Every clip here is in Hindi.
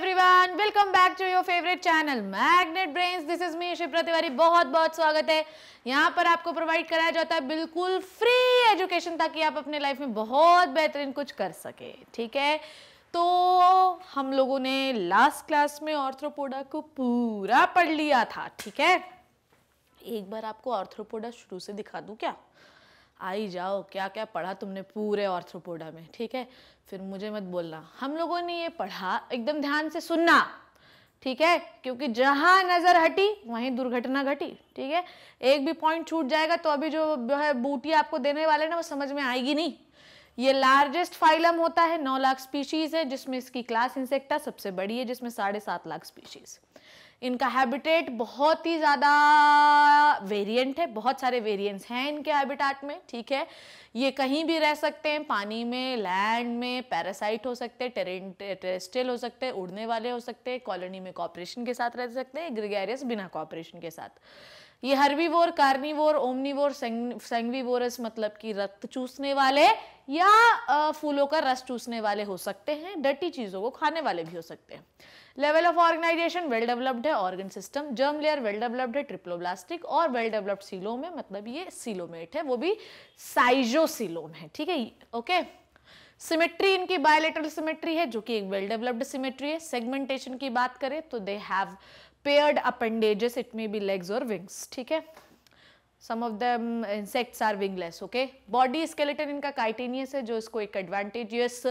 Everyone welcome back to your favourite channel magnet brains this is me Shipra Tiwari बहुत बहुत स्वागत है यहाँ पर आपको प्रोवाइड कराया जाता है बिल्कुल फ्री एजुकेशन ताकि आप अपने लाइफ में बहुत बेहतरीन कुछ कर सके ठीक है तो हम लोगों ने लास्ट क्लास में ऑर्थ्रोपोडा को पूरा पढ़ लिया था ठीक है एक बार आपको ऑर्थ्रोपोडा शुरू से दिखा दूँ क्या आई जाओ क्या क्या पढ़ा तुमने पूरे ऑर्थ्रोपोडा में ठीक है फिर मुझे मत बोलना हम लोगों ने ये पढ़ा एकदम ध्यान से सुनना ठीक है क्योंकि जहां नजर हटी वहीं दुर्घटना घटी ठीक है एक भी पॉइंट छूट जाएगा तो अभी जो है बूटी आपको देने वाले ना वो समझ में आएगी नहीं ये लार्जेस्ट फाइलम होता है नौ लाख स्पीशीज है जिसमें इसकी क्लास इंसेक्टा सबसे बड़ी है जिसमें साढ़े सात लाख स्पीशीज़ इनका हैबिटेट बहुत ही ज़्यादा वेरिएंट है बहुत सारे वेरिएंट्स हैं इनके हैबिटेट में ठीक है ये कहीं भी रह सकते हैं पानी में लैंड में पैरासाइट हो सकते हैं टेरेंट टेरेस्ट्रियल हो सकते हैं उड़ने वाले हो सकते हैं कॉलोनी में कॉपरेशन के साथ रह सकते हैं ग्रिगेरियस बिना कॉपरेशन के साथ ये ओमनी कार्निवोर ओमनीवोर सेंगवीवोरस मतलब कि रक्त चूसने वाले या फूलों का रस चूसने वाले हो सकते हैं डटी चीज़ों को खाने वाले भी हो सकते हैं level of organisation well developed है organ system germ layer well developed है ट्रिप्लोब्लास्टिक और वेल डेवलप्ड सीलो में मतलब ये सीलोमेट है वो भी साइजोसिलोम है ठीक है ओके सिमेट्री इनकी बायोलेटरल सिमेट्री है जो कि एक वेल डेवलप्ड सिमेट्री है सेगमेंटेशन की बात करें तो they have paired appendages it may be legs और विंग्स ठीक है some of the insects are wingless okay body skeleton इनका काइटेनियस है जो इसको एक एडवांटेजियस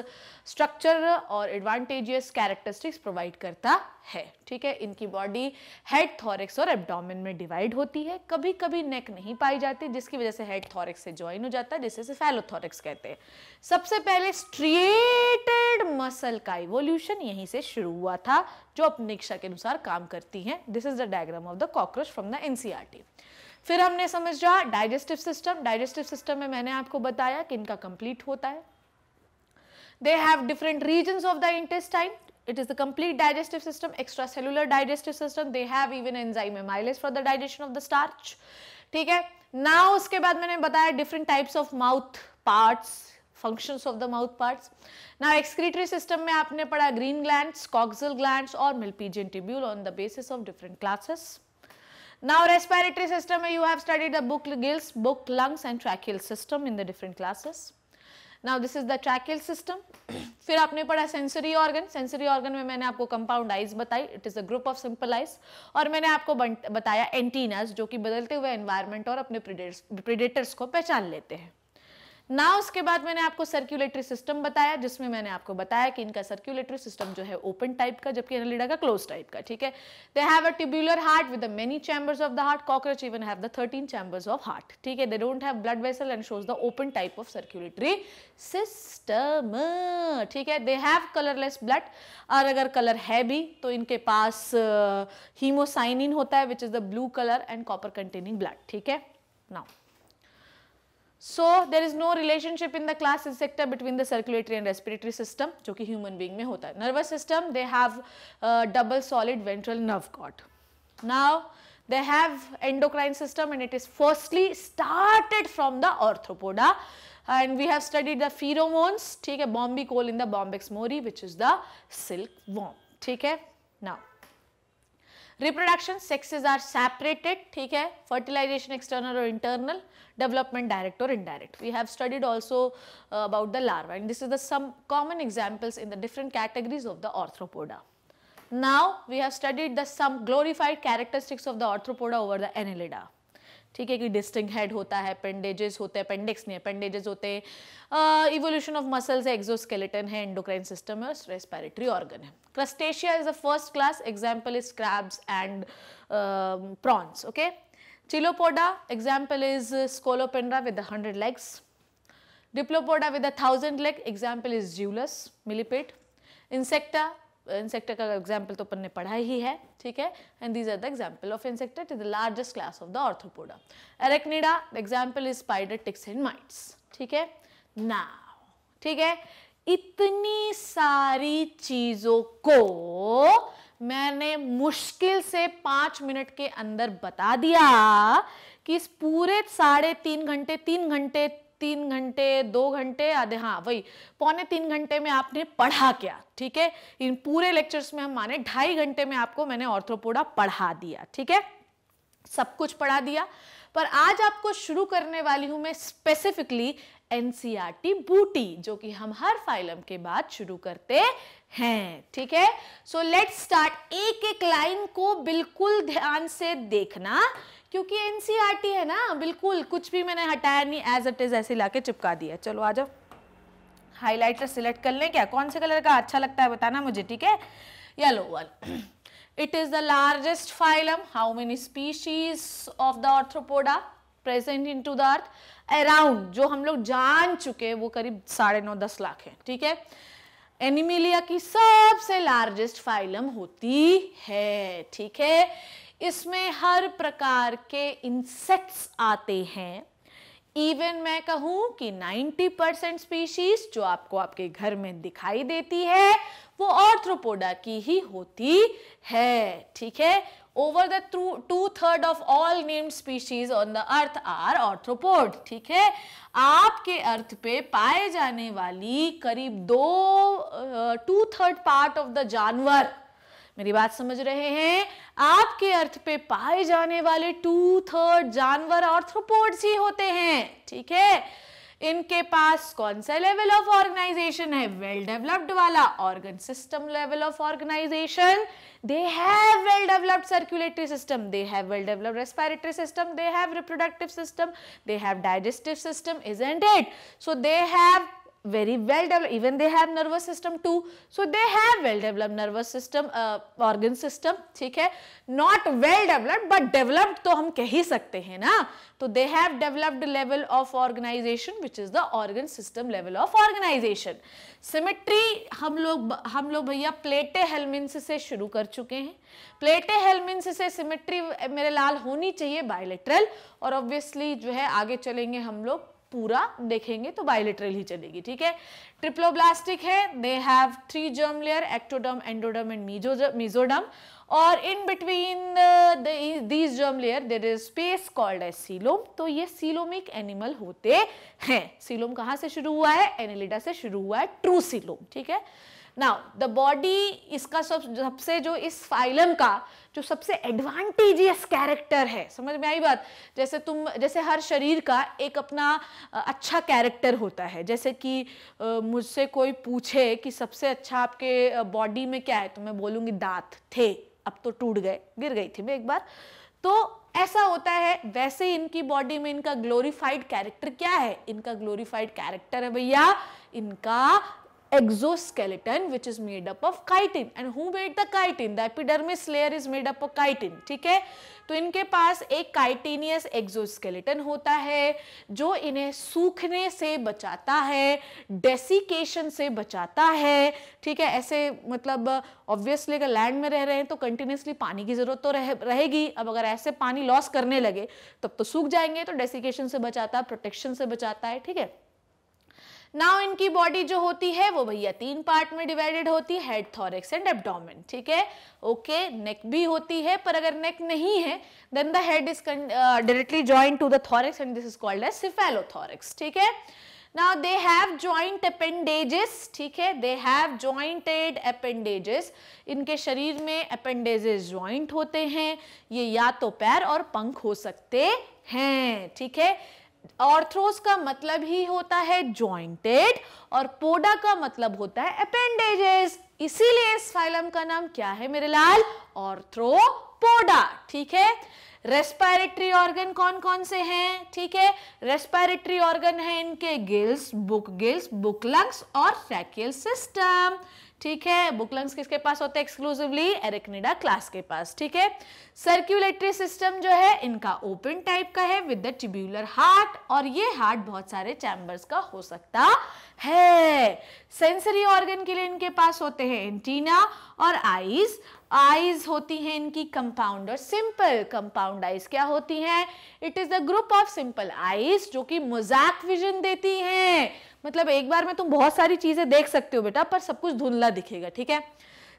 स्ट्रक्चर और एडवांटेजियस कैरेक्टरिस्टिक्स प्रोवाइड करता है ठीक है इनकी बॉडी हेड थॉरिक्स और एबडोमिन में डिवाइड होती है कभी कभी नेक नहीं पाई जाती जिसकी वजह से हेड थॉरिक्स से ज्वाइन हो जाता है जिससे फैलोथॉरिक्स कहते हैं सबसे पहले स्ट्रिएटेड मसल का इवोल्यूशन यहीं से शुरू हुआ था जो इच्छा के अनुसार काम करती है this is the diagram of the cockroach from the NCERT फिर हमने समझ जा डाइजेस्टिव सिस्टम डाइजेस्टिव सिस्टम में मैंने आपको बताया कि इनका कंप्लीट होता है they have different region of the intestine it is the complete digestive system extra cellular digestive system they have even enzyme amylase for the digestion of the starch ठीक है ना उसके बाद मैंने बताया different types of mouth part function of the mouth part ना एक्सक्रीटरी सिस्टम में आपने पढ़ा ग्रीन ग्लैंड कॉक्सल ग्लैंड और malpighian on the basis of different classes Now respiratory system you have studied the book gills, book lungs and tracheal system in the different classes. Now this is the tracheal system. फिर आपने पढ़ा सेंसरी ऑर्गन सेंसरी ऑर्गन में मैंने आपको कंपाउंड आइज बताई it is a group of simple eyes और मैंने आपको बताया एंटीनाज जो कि बदलते हुए एनवायरनमेंट और अपने प्रिडेटर्स को पहचान लेते हैं ना उसके बाद मैंने आपको सर्क्यूलेटरी सिस्टम बताया जिसमें मैंने आपको बताया कि इनका सर्क्यूलेटरी सिस्टम जो है ओपन टाइप का जबकि एनलिडा का क्लोज टाइप का ठीक है they have a tubular heart with the many chambers of the heart cockroach even have the thirteen chambers of heart ठीक है they don't have blood vessel and shows the open type of circulatory system ठीक है दे हैव कलरलेस ब्लड और अगर कलर है भी तो इनके पास हीमोसाइनिन होता है which is the blue colour and copper containing blood ठीक है now so there is no relationship in the class insecta between the circulatory and respiratory system जो कि ह्यूमन बींग में होता है nervous system they have double solid ventral nerve cord now they have endocrine system and it is firstly started from the arthropoda and we have studied the pheromones ठीक है बॉम्बी कोल in the bombyx mori which is the silk worm ठीक है now Reproduction sexes are separated, ठीक Fertilization external or internal. Development direct or indirect. We have studied also also uh, about the larva and this is the some common examples in the different categories of the arthropoda now we have studied the some glorified characteristics of the arthropoda over the annelida ठीक है कि डिस्टिंग हेड होता है अपेंडेजेस होते हैं अपेंडिक्स नहीं अपेंडेजेस होते हैं इवोल्यूशन ऑफ मसल्स है एग्जोस्केलेटन है एंडोक्राइन सिस्टम है और रेस्पिरेटरी ऑर्गन है crustacea is a first class example is crabs and prawns okay chilopoda example is scolopendra with hundred legs diplopoda with a thousand leg example is julus millipede insecta insecta का एग्जाम्पल तो अपन ने पढ़ा ही है ठीक है and these are the example of insecta is the largest class of the arthropoda arachnida the example is spider ticks and mites ठीक है ना ठीक है इतनी सारी चीजों को मैंने मुश्किल से पांच मिनट के अंदर बता दिया कि इस पूरे साढ़े तीन घंटे तीन घंटे तीन घंटे दो घंटे आधे हाँ वही पौने तीन घंटे में आपने पढ़ा क्या ठीक है इन पूरे लेक्चर्स में हम माने ढाई घंटे में आपको मैंने ऑर्थ्रोपोडा पढ़ा दिया ठीक है सब कुछ पढ़ा दिया पर आज आपको शुरू करने वाली हूं मैं स्पेसिफिकली एनसीईआरटी बूटी जो कि हम हर फाइलम के बाद शुरू करते हैं ठीक है सो लेट स्टार्ट एक एक लाइन को बिल्कुल ध्यान से देखना क्योंकि एनसीआरटी e है ना बिल्कुल कुछ भी मैंने हटाया नहीं एज इट इज ऐसे लाके चिपका दिया चलो आ जाओ हाईलाइटर सिलेक्ट कर लें क्या कौन से कलर का अच्छा लगता है बताना मुझे ठीक है yellow one is the largest phylum how many species of the arthropoda present in to the earth around जो हम लोग जान चुके वो करीब साढ़े नौ दस लाख है ठीक है एनिमिलिया की सबसे लार्जेस्ट फाइलम होती है ठीक है इसमें हर प्रकार के इंसेक्ट्स आते हैं इवन मैं कहूं कि 90 परसेंट स्पीशीज जो आपको आपके घर में दिखाई देती है वो ऑर्थ्रोपोडा की ही होती है ठीक है over the through two third of all named species on the earth are arthropod ठीक है आपके अर्थ पे पाए जाने वाली करीब दो two third part of the जानवर मेरी बात समझ रहे हैं आपके अर्थ पे पाए जाने वाले टू थर्ड जानवर ऑर्थ्रोपोड्स ही होते हैं ठीक है इनके पास कौन सा लेवल ऑफ ऑर्गेनाइजेशन है वेल डेवलप्ड वाला organ system level of organisation they have well developed circulatory system they have well developed respiratory system they have reproductive system they have digestive system is and it so they have very well developed even they have nervous system too so they have well developed nervous system uh, organ system theek hai not well developed but developed to hum keh hi sakte hain na so they have developed level of organization which is the organ system level of organization symmetry hum log hum log bhaiya plate helminths se shuru kar chuke hain plate helminths se symmetry mere lal honi chahiye bilateral aur obviously jo hai aage chalenge hum log पूरा देखेंगे तो बायोलिटरल ही चलेगी ठीक है ट्रिप्लोब्लास्टिक है they have three germ layer ectoderm endoderm and mesoderm और in between these germ layer there is space called as coelom तो ये सीलोमिक एनिमल होते हैं सीलोम कहाँ से शुरू हुआ है एनिलिडा से शुरू हुआ है ट्रू सीलोम ठीक है नाउ द बॉडी इसका सब सबसे जो इस फाइलम का जो सबसे एडवांटेजियस कैरेक्टर है समझ में आई बात जैसे तुम जैसे हर शरीर का एक अपना अच्छा कैरेक्टर होता है जैसे कि मुझसे कोई पूछे कि सबसे अच्छा आपके बॉडी में क्या है तो मैं बोलूँगी दांत थे अब तो टूट गए गिर गई थी मैं एक बार तो ऐसा होता है वैसे इनकी बॉडी में इनका ग्लोरीफाइड कैरेक्टर क्या है इनका ग्लोरीफाइड कैरेक्टर है भैया इनका exoskeleton which is made up of chitin and who made the chitin the epidermis layer is made up of chitin ठीक है तो इनके पास एक काइटेनियस एक्सोस्केलेटन होता है जो इन्हें सूखने से बचाता है डेसिकेशन से बचाता है ठीक है ऐसे मतलब ऑब्वियसली अगर लैंड में रह रहे हैं तो कंटिन्यूसली पानी की ज़रूरत तो रह रहेगी अब अगर ऐसे पानी लॉस करने लगे तब तो सूख जाएंगे तो डेसिकेशन से बचाता है प्रोटेक्शन से बचाता है ठीक है नाउ इनकी बॉडी जो होती है वो भैया तीन पार्ट में डिवाइडेड होती है हेड थॉरिक्स एंड एब्डोमेन ठीक है ओके नेक भी होती है पर अगर नेक नहीं है then the head is directly join to the thorax and this is called as cephalothorax ठीक है now they have joint appendages ठीक है they have jointed appendages इनके शरीर में appendages joint होते हैं ये या तो पैर और पंख हो सकते हैं ठीक है ऑर्थ्रोस का मतलब ही होता है जॉइंटेड और पोडा का मतलब होता है अपेंडेजेस इसीलिए इस फाइलम का नाम क्या है मेरे लाल ऑर्थ्रोपोडा ठीक है रेस्पायरेटरी ऑर्गन कौन कौन से हैं ठीक है रेस्पायरेटरी ऑर्गन है इनके gills book gills book lungs और सैकियल सिस्टम ठीक है बुक लंग्स किसके पास होते हैं एक्सक्लूसिवली एरेक्निडा क्लास के पास ठीक है सर्क्यूलेटरी सिस्टम जो है इनका ओपन टाइप का है विद द टिब्यूलर हार्ट और ये हार्ट बहुत सारे चैम्बर्स का हो सकता है सेंसरी ऑर्गन के लिए इनके पास होते हैं एंटीना और आईज आईज होती हैं इनकी कंपाउंड और सिंपल कंपाउंड आईज क्या होती हैं it is the group of simple eyes जो कि मोजैक विजन देती हैं मतलब एक बार में तुम बहुत सारी चीज़ें देख सकते हो बेटा पर सब कुछ धुंधला दिखेगा ठीक है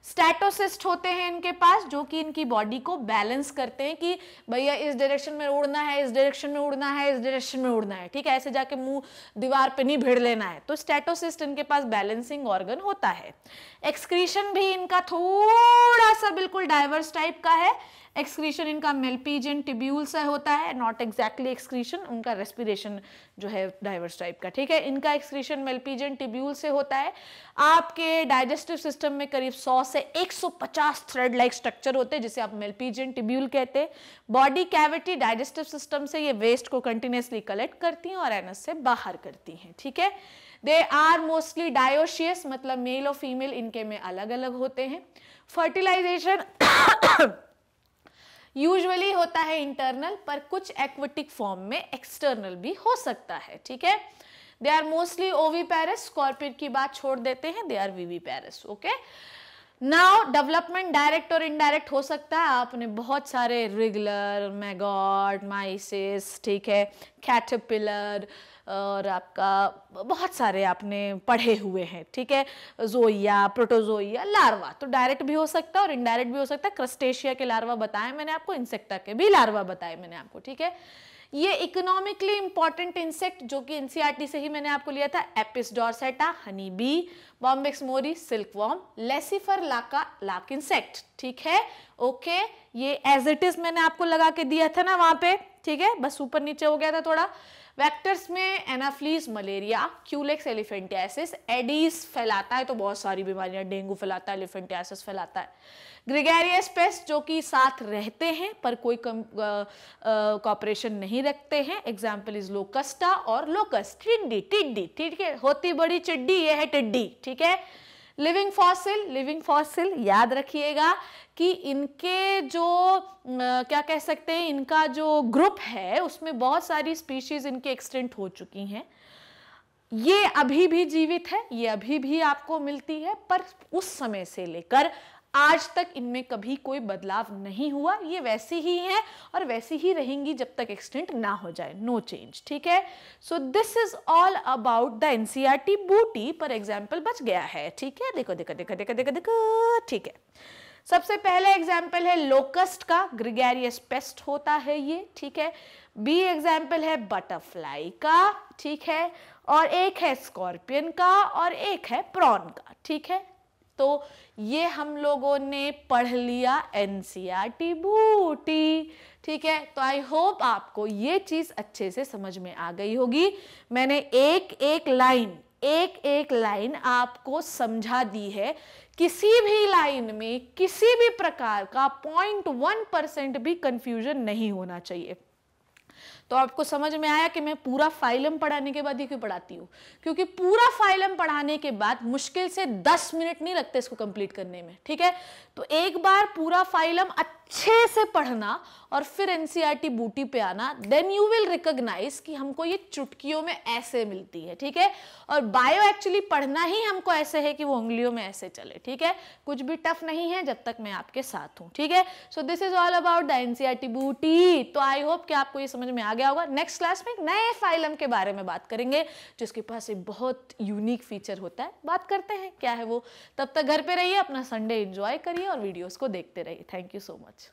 स्टैटोसिस्ट होते हैं इनके पास जो कि इनकी बॉडी को बैलेंस करते हैं कि भैया इस डायरेक्शन में उड़ना है इस डायरेक्शन में उड़ना है इस डायरेक्शन में उड़ना है ठीक है ऐसे जाके मुंह दीवार पे नहीं भिड़ लेना है तो स्टैटोसिस्ट इनके पास बैलेंसिंग ऑर्गन होता है एक्सक्रीशन भी इनका थोड़ा सा बिल्कुल डाइवर्स टाइप का है एक्सक्रीशन इनका मेलपीजन टिब्यूल सा होता है नॉट एग्जैक्टली एक्सक्रीशन उनका रेस्पिरेशन जो है डाइवर्स टाइप का ठीक है इनका एक्सक्रीशन मेलपीजन टिब्यूल से होता है आपके डाइजेस्टिव सिस्टम में करीब 100 से 150 थ्रेड लाइक स्ट्रक्चर होते हैं जिसे आप मेलपीजन टिब्यूल कहते हैं बॉडी कैविटी डाइजेस्टिव सिस्टम से ये वेस्ट को कंटिन्यूसली कलेक्ट करती हैं और एनस से बाहर करती हैं ठीक है दे आर मोस्टली डायोशियस मतलब मेल और फीमेल इनके में अलग अलग होते हैं फर्टिलाइजेशन यूजुअली होता है इंटरनल पर कुछ एक्वेटिक फॉर्म में एक्सटर्नल भी हो सकता है ठीक है दे आर मोस्टली ओवी पैरस स्कॉर्पियो की बात छोड़ देते हैं they are viviparous okay now development direct और इनडायरेक्ट हो सकता है आपने बहुत सारे रेगुलर मैगॉड माइसिस ठीक है कैटरपिलर और आपका बहुत सारे आपने पढ़े हुए हैं ठीक है जोइया प्रोटोजोइया लार्वा तो डायरेक्ट भी हो सकता है और इनडायरेक्ट भी हो सकता है क्रस्टेशिया के लार्वा बताए मैंने आपको इंसेक्टा के भी लार्वा बताए मैंने आपको ठीक है ये इकोनॉमिकली इंपॉर्टेंट इंसेक्ट जो कि एनसीईआरटी e से ही मैंने आपको लिया था apis dorsata honey bee bombyx mori silk worm laccifer lacca lac insect ठीक है ओके ये एज इट इज मैंने आपको लगा के दिया था ना वहां पे ठीक है बस ऊपर नीचे हो गया था थोड़ा वेक्टर्स में anopheles malaria culex elephantiasis aedes फैलाता है तो बहुत सारी बीमारियां डेंगू फैलाता है एलिफेंटियासिस फैलाता है ग्रिगेरियस पेस्ट जो कि साथ रहते हैं पर कोई कॉपरेशन नहीं रखते हैं एग्जाम्पल इज लोकस्टा और लोकस टिड्डी टिड्डी ठीक है होती बड़ी चिड्डी ये है टिड्डी ठीक है लिविंग फॉसिल लिविंग फॉसिल याद रखिएगा कि इनके जो क्या कह सकते हैं इनका जो ग्रुप है उसमें बहुत सारी स्पीशीज़ इनके एक्सटेंट हो चुकी हैं ये अभी भी जीवित है ये अभी भी आपको मिलती है पर उस समय से लेकर आज तक इनमें कभी कोई बदलाव नहीं हुआ ये वैसी ही है और वैसी ही रहेंगी जब तक एक्सटेंट ना हो जाए नो चेंज ठीक है so this is all about the NCERT बूटी पर एग्जाम्पल बच गया है ठीक है देखो देखो देखो देखो देखो देखो ठीक है सबसे पहला एग्जाम्पल है लोकस्ट का ग्रिगेरियस पेस्ट होता है ये ठीक है बी एग्जाम्पल है बटरफ्लाई का ठीक है और एक है स्कॉर्पियन का और एक है प्रॉन का ठीक है तो ये हम लोगों ने पढ़ लिया एन e बूटी ठीक है तो आई होप आपको ये चीज़ अच्छे से समझ में आ गई होगी मैंने एक एक लाइन एक एक लाइन आपको समझा दी है किसी भी लाइन में किसी भी प्रकार का पॉइंट वन परसेंट भी कंफ्यूजन नहीं होना चाहिए तो आपको समझ में आया कि मैं पूरा फाइलम पढ़ाने के बाद ही क्यों पढ़ाती हूँ क्योंकि पूरा फाइलम पढ़ाने के बाद मुश्किल से 10 मिनट नहीं लगते इसको कंप्लीट करने में ठीक है तो एक बार पूरा फाइलम अच्छे से पढ़ना और फिर एनसीईआरटी बूटी e पे आना देन यू विल रिकॉग्नाइज कि हमको ये चुटकियों में ऐसे मिलती है ठीक है और बायो एक्चुअली पढ़ना ही हमको ऐसे है कि वो उंगलियों में ऐसे चले ठीक है कुछ भी टफ नहीं है जब तक मैं आपके साथ हूँ ठीक है so this is all about the NCERT बूटी तो आई होप कि आपको ये समझ में आ गया होगा नेक्स्ट क्लास में नए फाइलम के बारे में बात करेंगे जिसके पास एक बहुत यूनिक फीचर होता है बात करते हैं क्या है वो तब तक घर पर रहिए अपना संडे इंजॉय करिए और वीडियोज़ को देखते रहिए थैंक यू सो मच